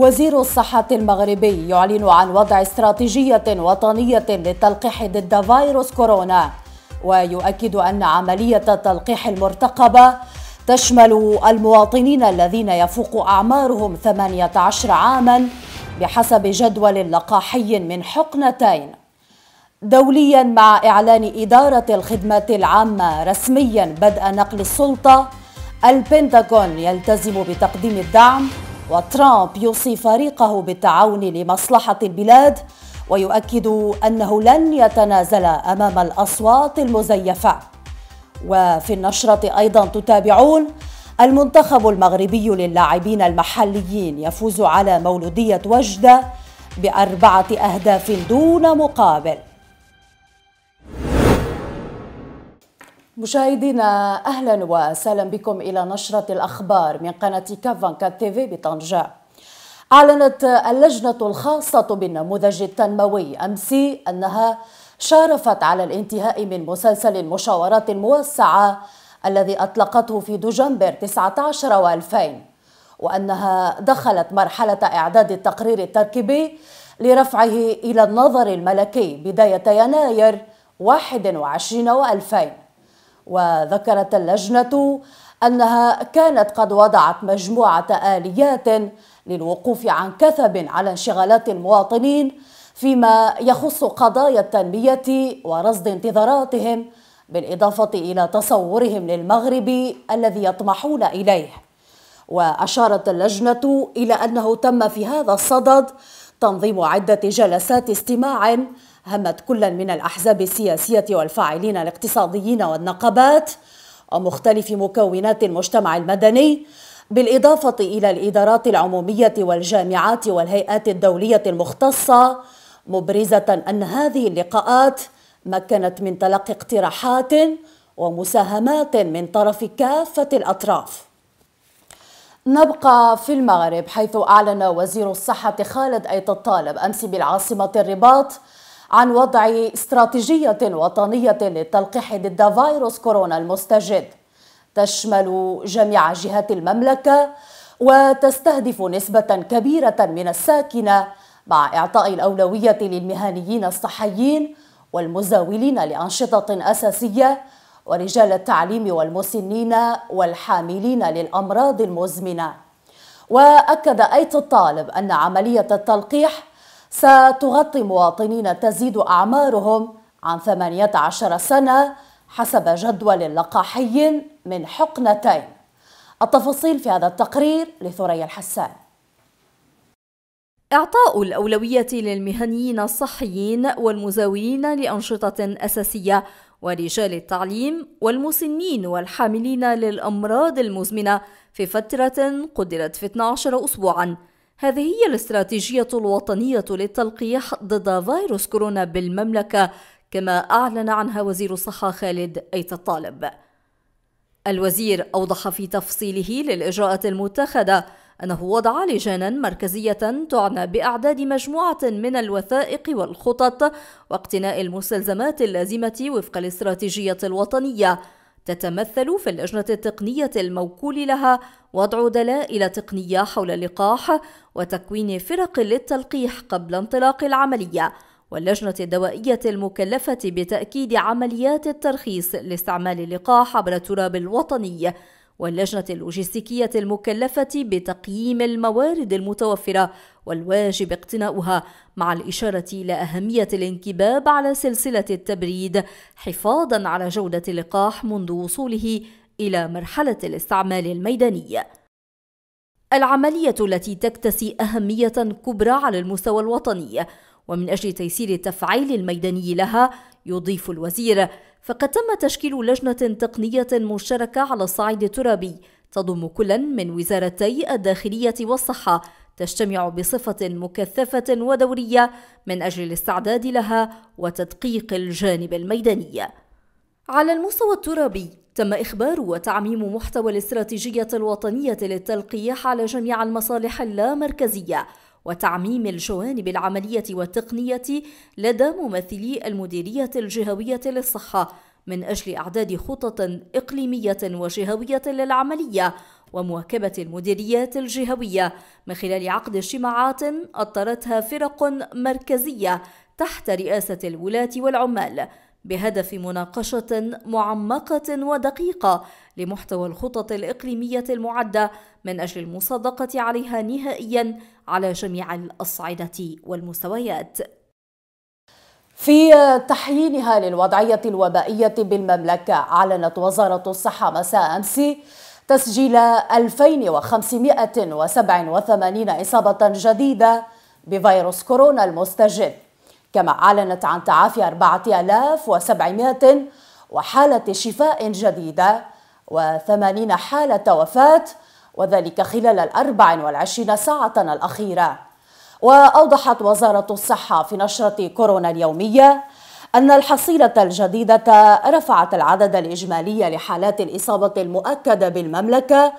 وزير الصحة المغربي يعلن عن وضع استراتيجية وطنية للتلقيح ضد فيروس كورونا ويؤكد أن عملية التلقيح المرتقبة تشمل المواطنين الذين يفوق أعمارهم 18 عاماً بحسب جدول لقاحي من حقنتين دولياً مع إعلان إدارة الخدمات العامة رسمياً بدء نقل السلطة البنتاغون يلتزم بتقديم الدعم وترامب يوصي فريقه بالتعاون لمصلحة البلاد ويؤكد أنه لن يتنازل أمام الأصوات المزيفة وفي النشرة أيضا تتابعون المنتخب المغربي للاعبين المحليين يفوز على مولودية وجدة بأربعة أهداف دون مقابل مشاهدينا اهلا وسهلا بكم الى نشره الاخبار من قناه كافانكا تيفي بطنجه. اعلنت اللجنه الخاصه بالنموذج التنموي امس انها شارفت على الانتهاء من مسلسل المشاورات الموسعه الذي اطلقته في دجنبر 19 و2000 وانها دخلت مرحله اعداد التقرير التركيبي لرفعه الى النظر الملكي بدايه يناير 21 و2000 وذكرت اللجنة أنها كانت قد وضعت مجموعة آليات للوقوف عن كثب على انشغالات المواطنين فيما يخص قضايا التنمية ورصد انتظاراتهم بالإضافة إلى تصورهم للمغرب الذي يطمحون إليه وأشارت اللجنة إلى أنه تم في هذا الصدد تنظيم عدة جلسات استماع همت كلا من الأحزاب السياسية والفاعلين الاقتصاديين والنقابات ومختلف مكونات المجتمع المدني بالإضافة إلى الإدارات العمومية والجامعات والهيئات الدولية المختصة مبرزة أن هذه اللقاءات مكنت من تلقي اقتراحات ومساهمات من طرف كافة الأطراف نبقى في المغرب حيث أعلن وزير الصحة خالد أيت الطالب أمس بالعاصمة الرباط عن وضع استراتيجية وطنية للتلقيح ضد فيروس كورونا المستجد تشمل جميع جهات المملكة وتستهدف نسبة كبيرة من الساكنة مع إعطاء الأولوية للمهنيين الصحيين والمزاولين لأنشطة أساسية ورجال التعليم والمسنين والحاملين للأمراض المزمنة وأكد أيت الطالب أن عملية التلقيح ستغطي مواطنين تزيد أعمارهم عن 18 سنة حسب جدول لقاحي من حقنتين التفاصيل في هذا التقرير لثريا الحسان إعطاء الأولوية للمهنيين الصحيين والمزاولين لأنشطة أساسية ورجال التعليم والمسنين والحاملين للأمراض المزمنة في فترة قدرت في 12 أسبوعاً هذه هي الاستراتيجية الوطنية للتلقيح ضد فيروس كورونا بالمملكة كما أعلن عنها وزير الصحة خالد أيت الطالب. الوزير أوضح في تفصيله للإجراءات المتخذة أنه وضع لجانا مركزية تعنى بإعداد مجموعة من الوثائق والخطط واقتناء المستلزمات اللازمة وفق الاستراتيجية الوطنية تتمثل في اللجنة التقنية الموكول لها وضع دلائل تقنية حول اللقاح وتكوين فرق للتلقيح قبل انطلاق العملية واللجنة الدوائية المكلفة بتأكيد عمليات الترخيص لاستعمال اللقاح عبر التراب الوطني واللجنة اللوجستيكية المكلفة بتقييم الموارد المتوفرة والواجب اقتناؤها مع الإشارة إلى أهمية الانكباب على سلسلة التبريد حفاظا على جودة اللقاح منذ وصوله إلى مرحلة الاستعمال الميداني. العملية التي تكتسي أهمية كبرى على المستوى الوطني ومن أجل تيسير التفعيل الميداني لها يضيف الوزير فقد تم تشكيل لجنة تقنية مشتركة على الصعيد الترابي تضم كلا من وزارتي الداخلية والصحة تجتمع بصفة مكثفة ودورية من أجل الاستعداد لها وتدقيق الجانب الميداني. على المستوى الترابي تم إخبار وتعميم محتوى الاستراتيجية الوطنية للتلقيح على جميع المصالح اللامركزية وتعميم الجوانب العملية والتقنية لدى ممثلي المديرية الجهوية للصحة من أجل إعداد خطط إقليمية وجهوية للعملية ومواكبة المديريات الجهوية من خلال عقد اجتماعات أطرتها فرق مركزية تحت رئاسة الولاة والعمال بهدف مناقشة معمقة ودقيقة لمحتوى الخطط الإقليمية المعدة من أجل المصادقة عليها نهائيا على جميع الأصعدة والمستويات. في تحيينها للوضعية الوبائية بالمملكة أعلنت وزارة الصحة مساء أمس تسجيل 2587 إصابة جديدة بفيروس كورونا المستجد كما أعلنت عن تعافي 4700 وحالة شفاء جديدة و80 حالة وفاة وذلك خلال ال 24 ساعة الأخيرة وأوضحت وزارة الصحة في نشرة كورونا اليومية أن الحصيلة الجديدة رفعت العدد الإجمالي لحالات الإصابة المؤكدة بالمملكة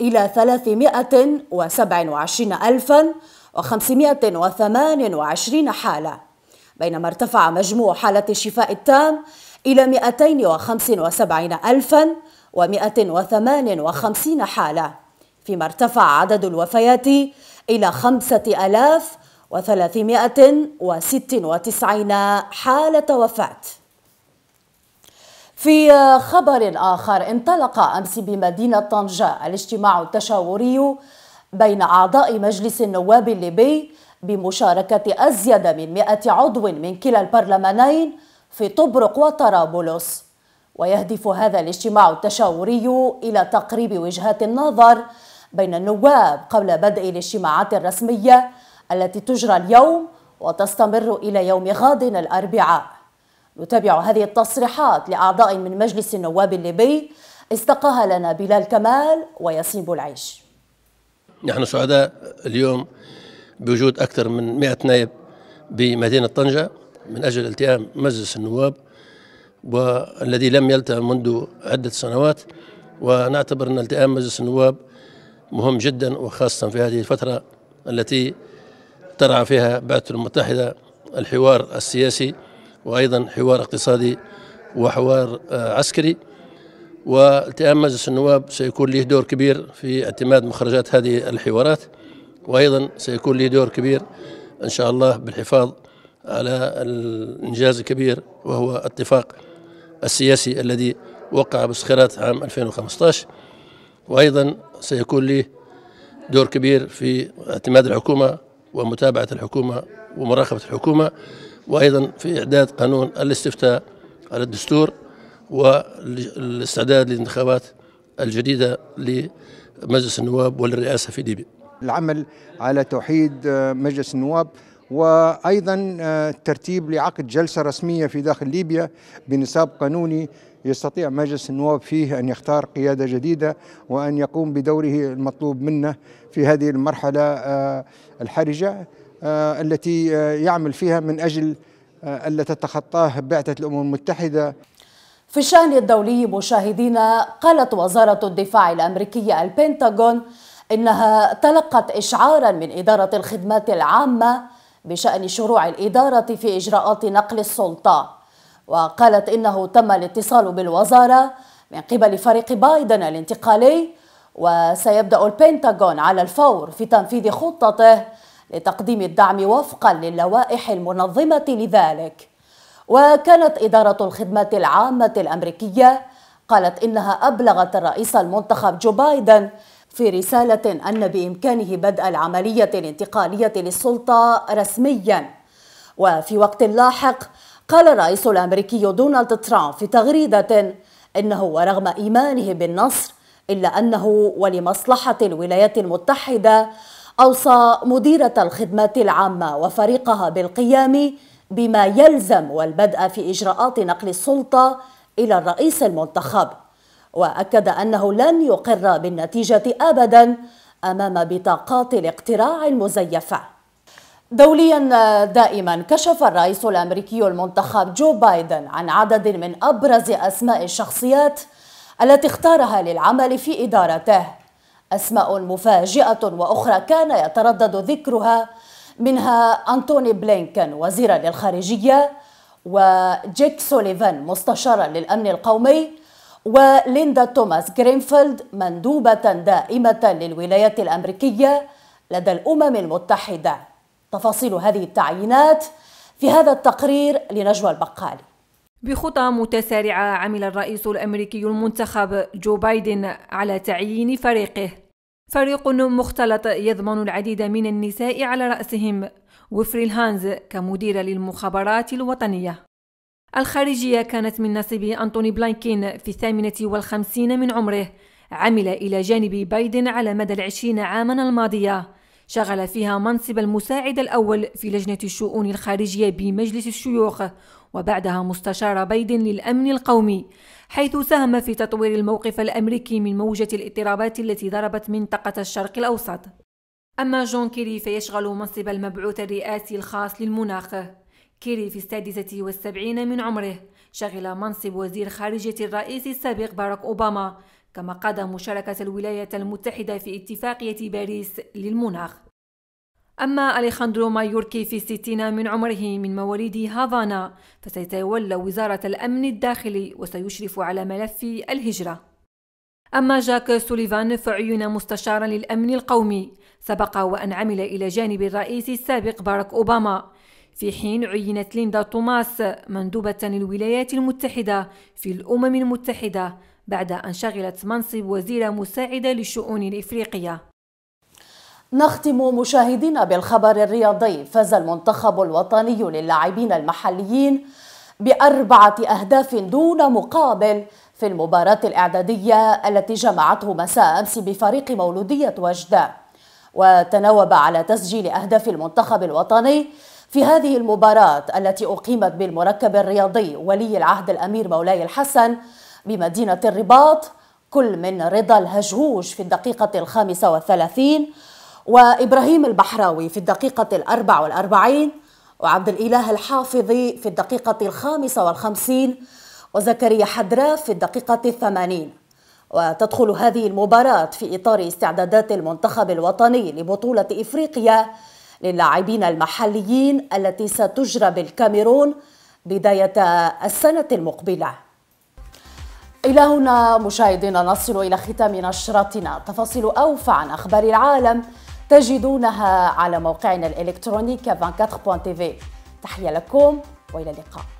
إلى 327 ألفاً و528 حالة بينما ارتفع مجموع حالة الشفاء التام إلى 275158 حالة فيما ارتفع عدد الوفيات إلى 5396 حالة وفاة في خبر آخر انطلق أمس بمدينة طنجة الاجتماع التشاوري بين أعضاء مجلس النواب الليبي بمشاركة أزيد من 100 عضو من كلا البرلمانين في طبرق وطرابلس ويهدف هذا الاجتماع التشاوري إلى تقريب وجهات النظر بين النواب قبل بدء الاجتماعات الرسمية التي تجرى اليوم وتستمر إلى يوم غد الأربعاء نتابع هذه التصريحات لأعضاء من مجلس النواب الليبي استقاها لنا بلال كمال وياسين بولعيش نحن سعداء اليوم بوجود أكثر من 100 نائب بمدينة طنجة من أجل التئام مجلس النواب والذي لم يلتئم منذ عدة سنوات ونعتبر أن التئام مجلس النواب مهم جدا وخاصة في هذه الفترة التي ترعى فيها بعثة المتحدة الحوار السياسي وأيضا حوار اقتصادي وحوار آه، عسكري والتئام مجلس النواب سيكون له دور كبير في اعتماد مخرجات هذه الحوارات وأيضا سيكون لي دور كبير إن شاء الله بالحفاظ على الإنجاز الكبير وهو اتفاق السياسي الذي وقع بسخيرات عام 2015 وأيضا سيكون لي دور كبير في اعتماد الحكومة ومتابعة الحكومة ومراقبة الحكومة وأيضا في إعداد قانون الاستفتاء على الدستور والاستعداد للانتخابات الجديدة لمجلس النواب وللرئاسة في ليبيا العمل على توحيد آه، مجلس النواب وايضا آه، ترتيب لعقد جلسه رسميه في داخل ليبيا بنصاب قانوني يستطيع مجلس النواب فيه ان يختار قياده جديده وان يقوم بدوره المطلوب منه في هذه المرحله آه، الحرجه التي يعمل فيها من اجل الا تتخطاه بعثه الامم المتحده في الشان الدولي مشاهدينا قالت وزاره الدفاع الامريكيه البنتاغون إنها تلقت إشعارا من إدارة الخدمات العامة بشأن شروع الإدارة في إجراءات نقل السلطة وقالت إنه تم الاتصال بالوزارة من قبل فريق بايدن الانتقالي وسيبدأ البنتاغون على الفور في تنفيذ خطته لتقديم الدعم وفقا للوائح المنظمة لذلك وكانت إدارة الخدمات العامة الأمريكية قالت إنها أبلغت الرئيس المنتخب جو بايدن في رسالة أن بإمكانه بدء العملية الانتقالية للسلطة رسميا وفي وقت لاحق قال الرئيس الأمريكي دونالد ترامب في تغريدة إنه ورغم إيمانه بالنصر إلا أنه ولمصلحة الولايات المتحدة أوصى مديرة الخدمات العامة وفريقها بالقيام بما يلزم والبدء في إجراءات نقل السلطة إلى الرئيس المنتخب واكد انه لن يقر بالنتيجه ابدا امام بطاقات الاقتراع المزيفه دوليا دائما كشف الرئيس الامريكي المنتخب جو بايدن عن عدد من ابرز اسماء الشخصيات التي اختارها للعمل في ادارته اسماء مفاجئه واخرى كان يتردد ذكرها منها أنتوني بلينكن وزيرا للخارجية وجيك سوليفان مستشارا للأمن القومي وليندا توماس جرينفيلد مندوبة دائمة للولايات الأمريكية لدى الأمم المتحدة تفاصيل هذه التعيينات في هذا التقرير لنجوى البقالي بخطى متسارعة عمل الرئيس الأمريكي المنتخب جو بايدن على تعيين فريقه فريق مختلط يضمن العديد من النساء على رأسهم وفري الهانز كمديرة للمخابرات الوطنية الخارجية كانت من نصيب أنتوني بلانكين في الثامنة والخمسين من عمره عمل إلى جانب بايدن على مدى العشرين عاما الماضية شغل فيها منصب المساعد الأول في لجنة الشؤون الخارجية بمجلس الشيوخ وبعدها مستشار بايدن للأمن القومي حيث ساهم في تطوير الموقف الأمريكي من موجة الاضطرابات التي ضربت منطقة الشرق الأوسط أما جون كيري فيشغل منصب المبعوث الرئاسي الخاص للمناخ كيري في السادسة والسبعين من عمره شغل منصب وزير خارجية الرئيس السابق باراك أوباما كما قاد مشاركة الولايات المتحدة في اتفاقية باريس للمناخ أما أليخاندرو مايوركي في الستين من عمره من مواليد هافانا فسيتولى وزارة الأمن الداخلي وسيشرف على ملف الهجرة أما جاك سوليفان فعين مستشارا للأمن القومي سبق وأن عمل إلى جانب الرئيس السابق باراك أوباما في حين عينت ليندا توماس مندوبة للولايات المتحدة في الأمم المتحدة بعد أن شغلت منصب وزيرة مساعدة للشؤون الإفريقية نختم مشاهدينا بالخبر الرياضي فاز المنتخب الوطني للاعبين المحليين بأربعة أهداف دون مقابل في المباراة الإعدادية التي جمعته مساء أمس بفريق مولودية وجدة وتناوب على تسجيل أهداف المنتخب الوطني في هذه المباراة التي أقيمت بالمركب الرياضي ولي العهد الأمير مولاي الحسن بمدينة الرباط كل من رضا الهجهوج في الدقيقة الخامسة والثلاثين وإبراهيم البحراوي في الدقيقة الأربع والأربعين وعبد الإله الحافظي في الدقيقة الخامسة والخمسين وزكريا حدراف في الدقيقة الثمانين وتدخل هذه المباراة في إطار استعدادات المنتخب الوطني لبطولة إفريقيا للاعبين المحليين التي ستجرى بالكاميرون بداية السنة المقبلة إلى هنا مشاهدينا نصل إلى ختام نشرتنا تفاصيل أوفى عن أخبار العالم تجدونها على موقعنا الإلكتروني 24.tv تحية لكم وإلى اللقاء